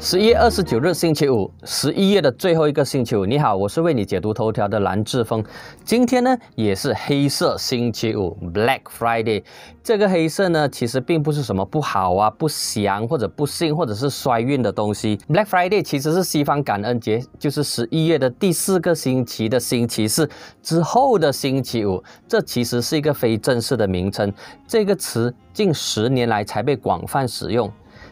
十一月二十九日星期五，十一月的最后一个星期五。你好，我是为你解读头条的蓝志峰。今天呢，也是黑色星期五 （Black Friday）。这个黑色呢，其实并不是什么不好啊、不祥或者不幸或者是衰运的东西。Black Friday 其实是西方感恩节，就是十一月的第四个星期的星期四之后的星期五。这其实是一个非正式的名称，这个词近十年来才被广泛使用。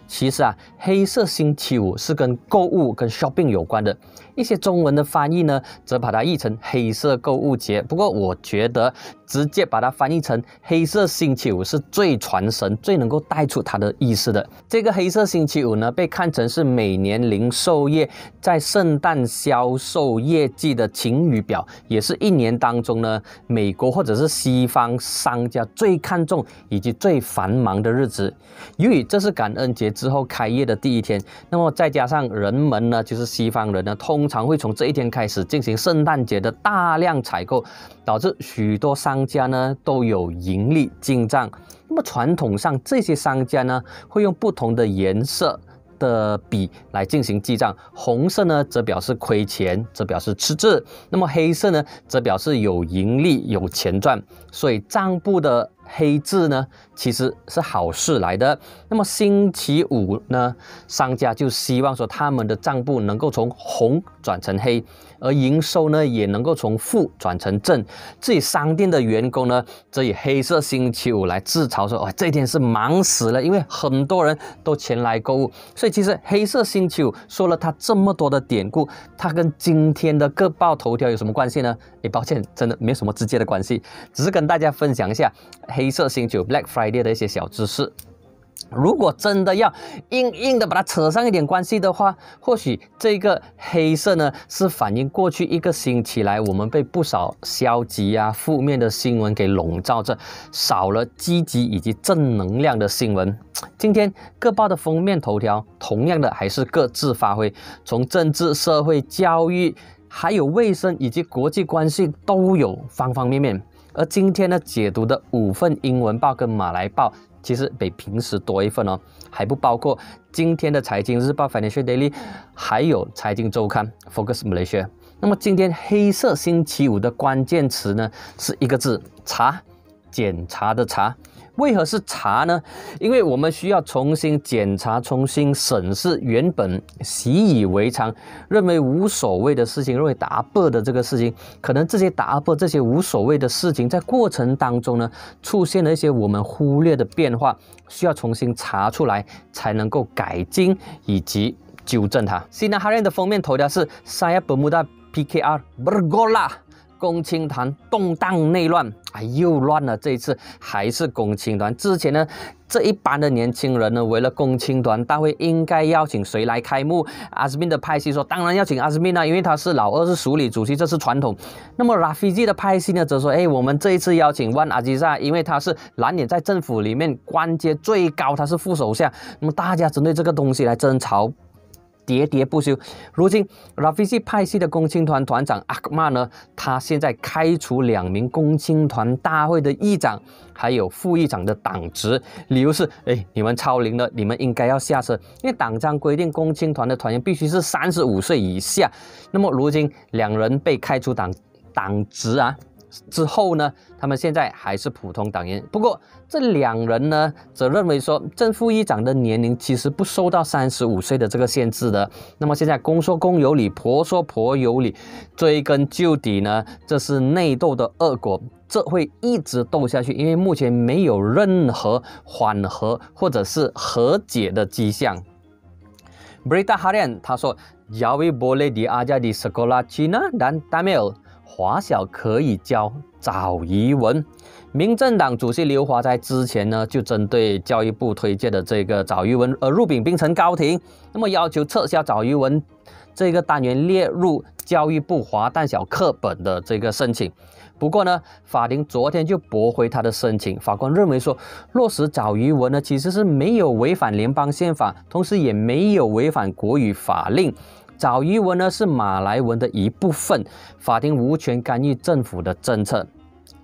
其实啊，黑色星期五是跟购物、跟 shopping 有关的。一些中文的翻译呢，则把它译成“黑色购物节”。不过，我觉得直接把它翻译成“黑色星期五”是最传神、最能够带出它的意思的。这个“黑色星期五”呢，被看成是每年零售业在圣诞销售业绩的晴雨表，也是一年当中呢，美国或者是西方商家最看重以及最繁忙的日子，由于这是感恩节。之后开业的第一天，那么再加上人们呢，就是西方人呢，通常会从这一天开始进行圣诞节的大量采购，导致许多商家呢都有盈利进账。那么传统上，这些商家呢会用不同的颜色的笔来进行记账，红色呢则表示亏钱，则表示赤字；那么黑色呢则表示有盈利，有钱赚。所以账簿的。黑字呢，其实是好事来的。那么星期五呢，商家就希望说他们的账簿能够从红转成黑，而营收呢也能够从负转成正。自己商店的员工呢，则以黑色星期五来自嘲说：“哦，这天是忙死了，因为很多人都前来购物。”所以其实黑色星期五说了他这么多的典故，他跟今天的各报头条有什么关系呢？哎，抱歉，真的没什么直接的关系，只是跟大家分享一下。黑色星期五 （Black Friday） 的一些小知识。如果真的要硬硬的把它扯上一点关系的话，或许这个黑色呢，是反映过去一个星期来我们被不少消极啊、负面的新闻给笼罩着，少了积极以及正能量的新闻。今天各报的封面头条，同样的还是各自发挥，从政治、社会、教育，还有卫生以及国际关系，都有方方面面。而今天呢，解读的五份英文报跟马来报，其实比平时多一份哦，还不包括今天的《财经日报》Financial Daily，还有《财经周刊》Focus Malaysia。那么今天黑色星期五的关键词呢，是一个字——查，检查的查。为何是查呢？因为我们需要重新检查、重新审视原本习以为常、认为无所谓的事情、认为打破的这个事情，可能这些打破、这些无所谓的事情，在过程当中呢，出现了一些我们忽略的变化，需要重新查出来，才能够改进以及纠正它。《西南哈瑞的封面头条是：s y a Bermuda PKR Bergola。共青团动荡内乱，啊，又乱了。这一次还是共青团。之前呢，这一般的年轻人呢，为了共青团大会应该邀请谁来开幕？阿斯敏的派系说，当然要请阿斯敏啊，因为他是老二是署理主席，这是传统。那么拉菲吉的派系呢，则说，哎，我们这一次邀请万阿基萨，因为他是蓝脸在政府里面官阶最高，他是副首相。那么大家针对这个东西来争吵。喋喋不休。如今拉菲西派系的共青团团长阿克曼呢？他现在开除两名共青团大会的议长，还有副议长的党职，理由是：哎，你们超龄了，你们应该要下车。因为党章规定，共青团的团员必须是三十五岁以下。那么如今两人被开除党党职啊。之后呢？他们现在还是普通党员。不过，这两人呢，则认为说，正副议长的年龄其实不受到三十五岁的这个限制的。那么，现在公说公有理，婆说婆有理。追根究底呢，这是内斗的恶果。这会一直斗下去，因为目前没有任何缓和或者是和解的迹象。Brida Harian 他说，Jawi boleh diajak di sekolah china dan Tamil。华小可以教《早移文》，民政党主席刘华在之前呢，就针对教育部推荐的这个《早鱼文》呃，入丙冰城高庭，那么要求撤销《早鱼文》这个单元列入教育部华淡小课本的这个申请。不过呢，法庭昨天就驳回他的申请，法官认为说，落实《早鱼文》呢，其实是没有违反联邦宪法，同时也没有违反国语法令。早夷文呢是马来文的一部分，法庭无权干预政府的政策。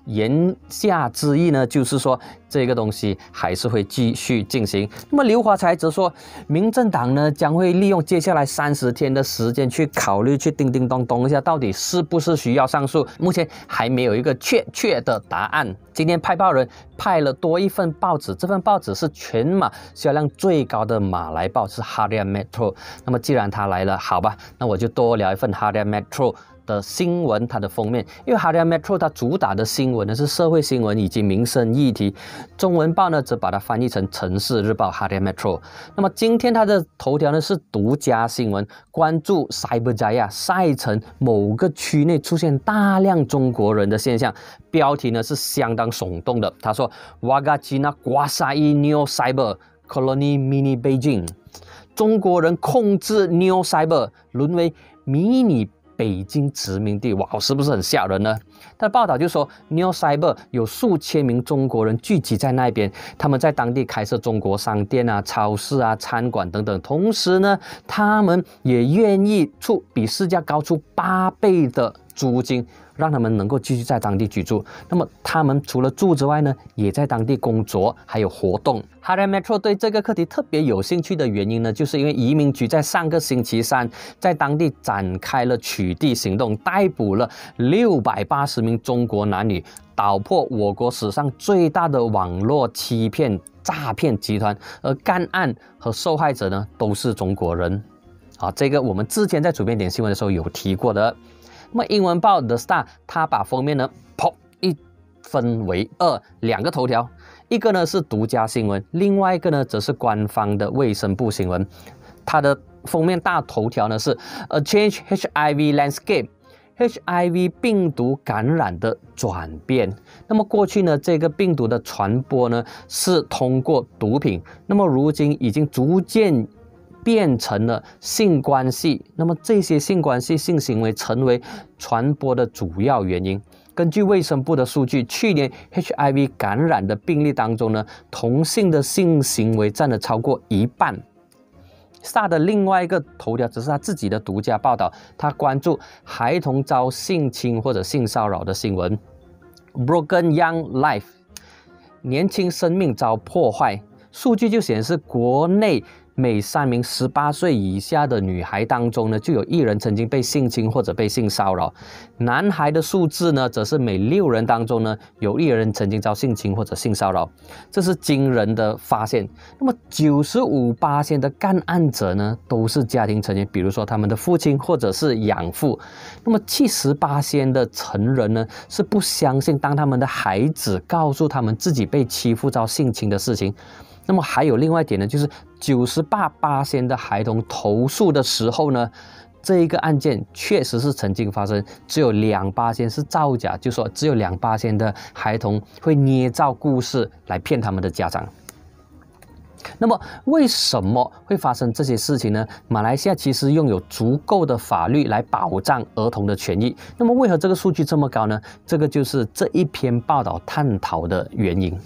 言下之意呢，就是说这个东西还是会继续进行。那么刘华才则说，民政党呢将会利用接下来三十天的时间去考虑，去叮叮咚咚一下，到底是不是需要上诉。目前还没有一个确切的答案。今天派报人派了多一份报纸，这份报纸是全马销量最高的《马来报》，是《Harian Metro》。那么既然他来了，好吧，那我就多聊一份《Harian Metro》。的新闻，它的封面，因为 h a r i a Metro 它主打的新闻呢是社会新闻以及民生议题，中文报呢则把它翻译成《城市日报》h a r i a Metro。那么今天它的头条呢是独家新闻，关注塞班加亚赛城某个区内出现大量中国人的现象，标题呢是相当耸动的。他说：“Vagachina Guasay New Cyber Colony Mini Beijing，中国人控制 New Cyber，沦为迷你。”北京殖民地，哇，是不是很吓人呢？他的报道就说，New Cyber 有数千名中国人聚集在那边，他们在当地开设中国商店啊、超市啊、餐馆等等，同时呢，他们也愿意出比市价高出八倍的。租金让他们能够继续在当地居住。那么他们除了住之外呢，也在当地工作，还有活动。哈里迈克对这个课题特别有兴趣的原因呢，就是因为移民局在上个星期三在当地展开了取缔行动，逮捕了六百八十名中国男女，打破我国史上最大的网络欺骗诈骗集团。而干案和受害者呢，都是中国人。啊，这个我们之前在主编点新闻的时候有提过的。那么英文报 The Star，它把封面呢，pop 一分为二，两个头条，一个呢是独家新闻，另外一个呢则是官方的卫生部新闻。它的封面大头条呢是 A Change HIV Landscape，HIV 病毒感染的转变。那么过去呢，这个病毒的传播呢是通过毒品，那么如今已经逐渐。变成了性关系，那么这些性关系、性行为成为传播的主要原因。根据卫生部的数据，去年 HIV 感染的病例当中呢，同性的性行为占了超过一半。萨的另外一个头条只是他自己的独家报道，他关注孩童遭性侵或者性骚扰的新闻。Broken Young Life，年轻生命遭破坏。数据就显示国内。每三名十八岁以下的女孩当中呢，就有一人曾经被性侵或者被性骚扰；男孩的数字呢，则是每六人当中呢，有一人曾经遭性侵或者性骚扰。这是惊人的发现。那么，九十五八仙的干案者呢，都是家庭成员，比如说他们的父亲或者是养父。那么，七十八仙的成人呢，是不相信当他们的孩子告诉他们自己被欺负遭性侵的事情。那么还有另外一点呢，就是九十八八仙的孩童投诉的时候呢，这一个案件确实是曾经发生，只有两八仙是造假，就说只有两八仙的孩童会捏造故事来骗他们的家长。那么为什么会发生这些事情呢？马来西亚其实拥有足够的法律来保障儿童的权益，那么为何这个数据这么高呢？这个就是这一篇报道探讨的原因。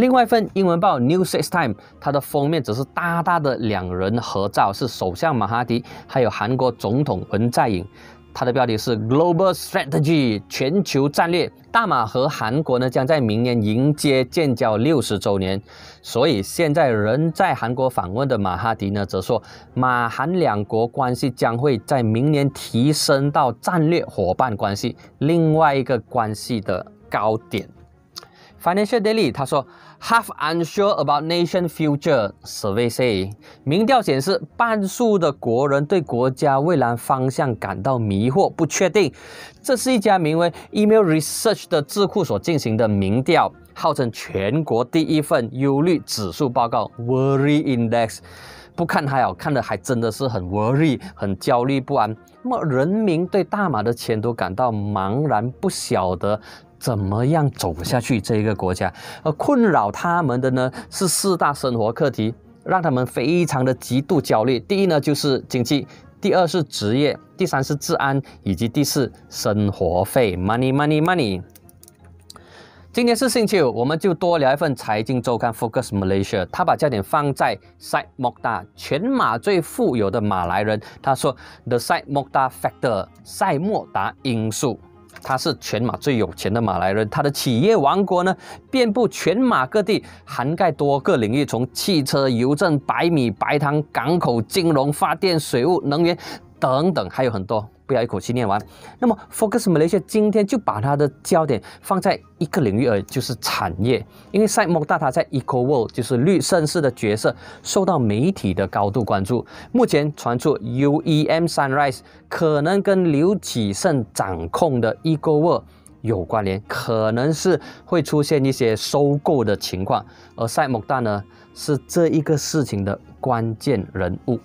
另外一份英文报《n e w s i x Time》，它的封面则是大大的两人合照，是首相马哈迪还有韩国总统文在寅。它的标题是 “Global Strategy”（ 全球战略）。大马和韩国呢，将在明年迎接建交六十周年。所以现在人在韩国访问的马哈迪呢，则说马韩两国关系将会在明年提升到战略伙伴关系，另外一个关系的高点。Financial Daily，他说：“Half unsure about nation future survey，民调显示半数的国人对国家未来方向感到迷惑、不确定。这是一家名为 Email Research 的智库所进行的民调，号称全国第一份忧虑指数报告 （Worry Index）。不看还好，看的还真的是很 w o r r y 很焦虑不安。那么，人民对大马的前途感到茫然，不晓得。”怎么样走下去？这一个国家，而困扰他们的呢是四大生活课题，让他们非常的极度焦虑。第一呢就是经济，第二是职业，第三是治安，以及第四生活费 （money，money，money）。今天是星期五，我们就多聊一份财经周刊《Focus Malaysia》，他把焦点放在赛莫达，全马最富有的马来人。他说：“The Said m o k d a Factor，赛莫达因素。”他是全马最有钱的马来人，他的企业王国呢遍布全马各地，涵盖多个领域，从汽车、邮政、白米、白糖、港口、金融、发电、水务、能源等等，还有很多。不要一口气念完。那么，Focus Malaysia 今天就把它的焦点放在一个领域而已，就是产业。因为赛蒙大他在 Eco World 就是绿盛世的角色受到媒体的高度关注。目前传出 UEM Sunrise 可能跟刘启胜掌控的 Eco World 有关联，可能是会出现一些收购的情况。而赛摩大呢，是这一个事情的关键人物。